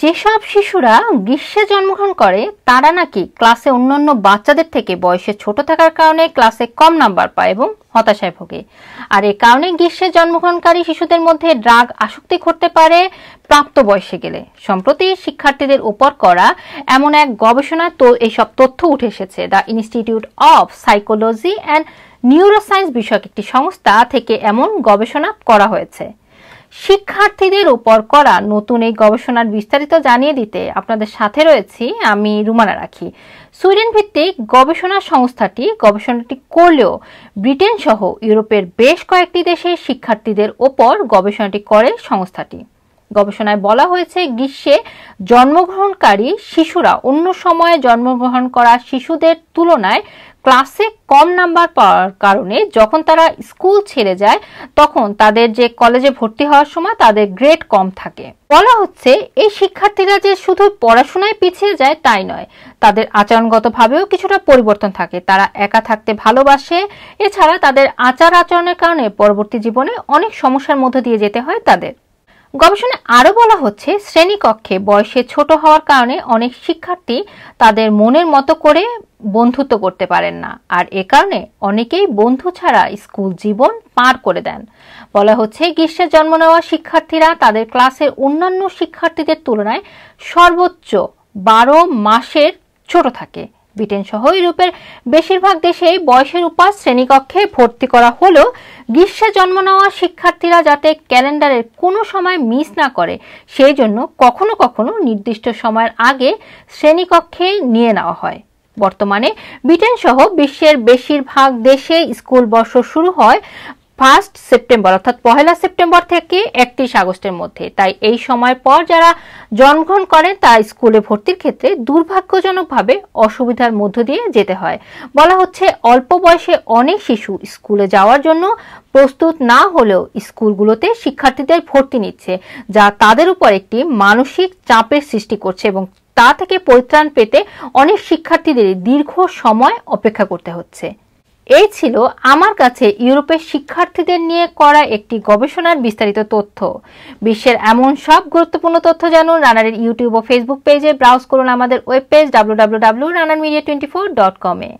যেসব শিশুরা গ্রীষ্মে জন্মগ্রহণ করে তারা নাকি ক্লাসে অন্যান্য বাচ্চাদের থেকে বয়সে ছোট থাকার কারণে ক্লাসে কম নাম্বার পায় এবং হতাশায় ভোগে আর এ কারণে গ্রীষ্মে জন্মগ্রহণকারী শিশুদের মধ্যে ড্রাগ আসক্তি ঘটতে পারে প্রাপ্ত বয়সে গেলে সম্প্রতি শিক্ষার্থীদের উপর করা এমন এক গবেষণায় তো এইসব তথ্য উঠে এসেছে the Institute of Psychology and Neuroscience বিষয়ক একটি সংস্থা থেকে এমন গবেষণা করা হয়েছে শিক্ষার্থীদের উপর করা নতুন এই গবেষণার বিস্তারিত জানিয়ে দিতে আপনাদের সাথে রয়েছি আমি রুমানা রাখি সুইডেন ভিত্তিক গবেষণা সংস্থাটি গবেষণাটি করলেও ব্রিটেন সহ ইউরোপের বেশ কয়েকটি দেশে শিক্ষার্থীদের ওপর গবেষণাটি করে সংস্থাটি গবেষণায় বলা হয়েছে গ্রীষ্মে জন্মগ্রহণকারী শিশুরা অন্য সময়ে জন্মগ্রহণ করা শিশুদের তুলনায় ক্লাসে কম নাম্বার পাওয়ার কারণে যখন তারা স্কুল ছেড়ে যায় তখন তাদের যে কলেজে ভর্তি হওয়ার সময় তাদের গ্রেড কম থাকে বলা হচ্ছে এই শিক্ষার্থীরা যে শুধু পড়াশোনায় পিছিয়ে যায় তাই নয় তাদের আচরণগতভাবেও কিছুটা পরিবর্তন থাকে তারা একা থাকতে ভালোবাসে এছাড়া তাদের আচার আচরণের কারণে পরবর্তী জীবনে অনেক সমস্যার মধ্যে দিয়ে যেতে হয় তাদের গবেষণায় আরও বলা হচ্ছে শ্রেণীকক্ষে বয়সে ছোট হওয়ার কারণে অনেক শিক্ষার্থী তাদের মনের মতো করে বন্ধুত্ব করতে পারেন না আর এ কারণে অনেকেই বন্ধু ছাড়া স্কুল জীবন পার করে দেন বলা হচ্ছে গ্রীষ্মে জন্ম নেওয়া শিক্ষার্থীরা তাদের ক্লাসের অন্যান্য শিক্ষার্থীদের তুলনায় সর্বোচ্চ বারো মাসের ছোট থাকে ব্রিটেন সহ ইউরোপের বেশিরভাগ দেশেই বয়সের উপর শ্রেণীকক্ষে ভর্তি করা হলেও গ্রীষ্মে জন্ম নেওয়া শিক্ষার্থীরা যাতে ক্যালেন্ডারের কোনো সময় মিস না করে সেই জন্য কখনো কখনো নির্দিষ্ট সময়ের আগে শ্রেণীকক্ষে নিয়ে নেওয়া হয় বর্তমানে ব্রিটেন সহ বিশ্বের বেশিরভাগ দেশে স্কুল বর্ষ শুরু হয় ফার্স্ট সেপ্টেম্বর অর্থাৎ পহেলা সেপ্টেম্বর থেকে একত্রিশ আগস্টের মধ্যে তাই এই সময় পর যারা জন্মগ্রহণ করেন তা স্কুলে ভর্তির ক্ষেত্রে দুর্ভাগ্যজনকভাবে অসুবিধার মধ্য দিয়ে যেতে হয় বলা হচ্ছে অল্প বয়সে অনেক শিশু স্কুলে যাওয়ার জন্য প্রস্তুত না হলেও স্কুলগুলোতে শিক্ষার্থীদের ভর্তি নিচ্ছে যা তাদের উপর একটি মানসিক চাপের সৃষ্টি করছে এবং তা থেকে পরিত্রাণ পেতে অনেক শিক্ষার্থীদের দীর্ঘ সময় অপেক্ষা করতে হচ্ছে এই ছিল আমার কাছে ইউরোপের শিক্ষার্থীদের নিয়ে করা একটি গবেষণার বিস্তারিত তথ্য বিশ্বের এমন সব গুরুত্বপূর্ণ তথ্য জানুন রানারের ইউটিউব ও ফেসবুক পেজে ব্রাউজ করুন আমাদের web page W W W Runner Media twenty four dot কমে